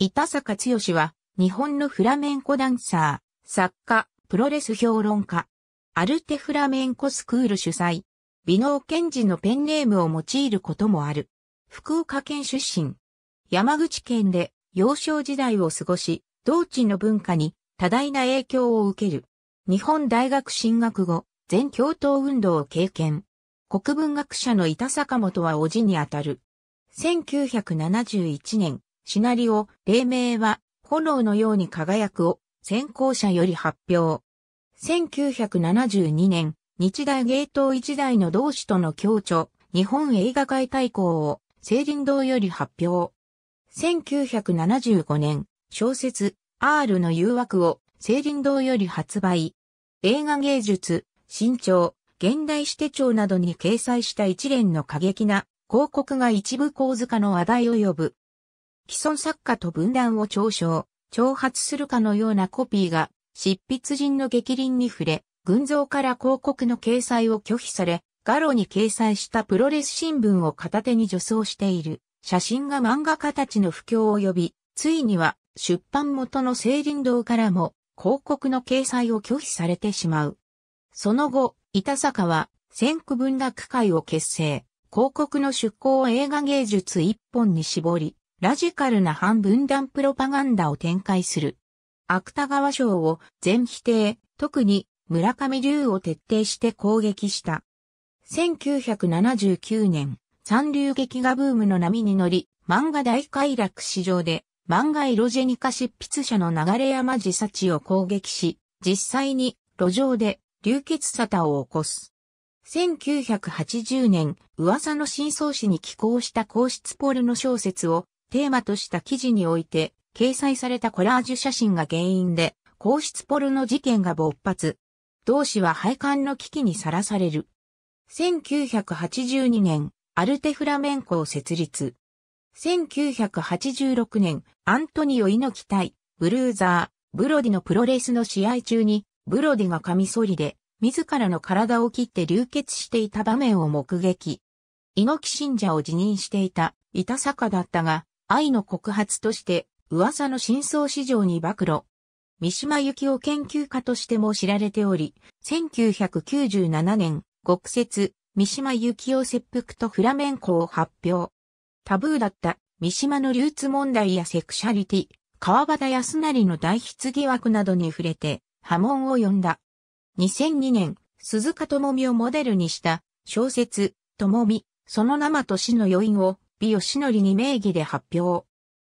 板坂剛は、日本のフラメンコダンサー、作家、プロレス評論家、アルテフラメンコスクール主催、美濃賢治のペンネームを用いることもある。福岡県出身。山口県で幼少時代を過ごし、同地の文化に多大な影響を受ける。日本大学進学後、全共闘運動を経験。国文学者の板坂本は叔父にあたる。1971年、シナリオ、黎明は、炎のように輝くを、先行者より発表。1972年、日大芸東一大の同志との協調、日本映画界大綱を、青林堂より発表。1975年、小説、R の誘惑を、青林堂より発売。映画芸術、新潮、現代史手帳などに掲載した一連の過激な広告が一部構図化の話題を呼ぶ。既存作家と分断を嘲笑、挑発するかのようなコピーが、執筆人の激輪に触れ、群像から広告の掲載を拒否され、ガロに掲載したプロレス新聞を片手に助走している写真が漫画家たちの不況を呼び、ついには出版元の青林堂からも広告の掲載を拒否されてしまう。その後、板坂は先駆文学会を結成、広告の出向を映画芸術一本に絞り、ラジカルな反分断プロパガンダを展開する。芥川賞を全否定、特に村上龍を徹底して攻撃した。1979年、三流劇画ブームの波に乗り、漫画大快楽市場で漫画エロジェニカ執筆者の流山自殺を攻撃し、実際に路上で流血沙汰を起こす。1980年、噂の真相史に寄稿した皇室ポルノ小説をテーマとした記事において、掲載されたコラージュ写真が原因で、皇室ポルノ事件が勃発。同氏は廃刊の危機にさらされる。1982年、アルテフラメンコを設立。1986年、アントニオ猪木対、ブルーザー、ブロディのプロレスの試合中に、ブロディがカミソリで、自らの体を切って流血していた場面を目撃。猪木信者を辞任していた、板坂だったが、愛の告発として噂の真相史上に暴露。三島由紀夫研究家としても知られており、1997年、国説、三島由紀夫切腹とフラメンコを発表。タブーだった三島の流通問題やセクシャリティ、川端康成の代筆疑惑などに触れて波紋を呼んだ。2002年、鈴鹿智美をモデルにした小説、智美、その生と死の余韻を比義則に名義で発表。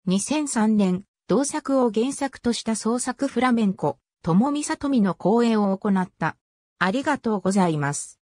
2003年、同作を原作とした創作フラメンコ、ともみさとみの講演を行った。ありがとうございます。